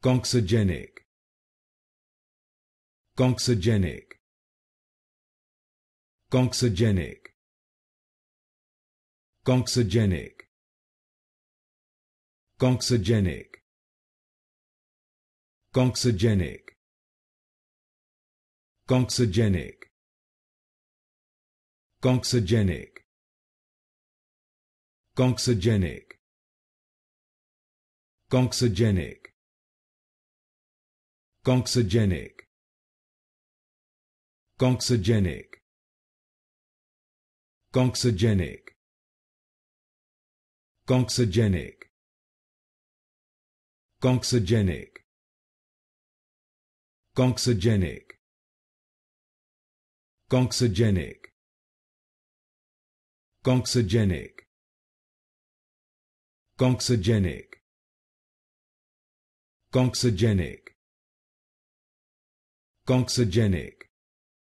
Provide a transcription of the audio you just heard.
Conxogenic. Conxogenic. Conxogenic. Conxogenic. Conxogenic. Conxogenic. Conxogenic. Conxogenic. Conxogenic. Conxogenic. Conxogenic. Conxogenic. Conxogenic. Conxogenic. Conxogenic. Conxogenic. Conxogenic. Conxogenic. Conxogenic. Conxogenic. Conxogenic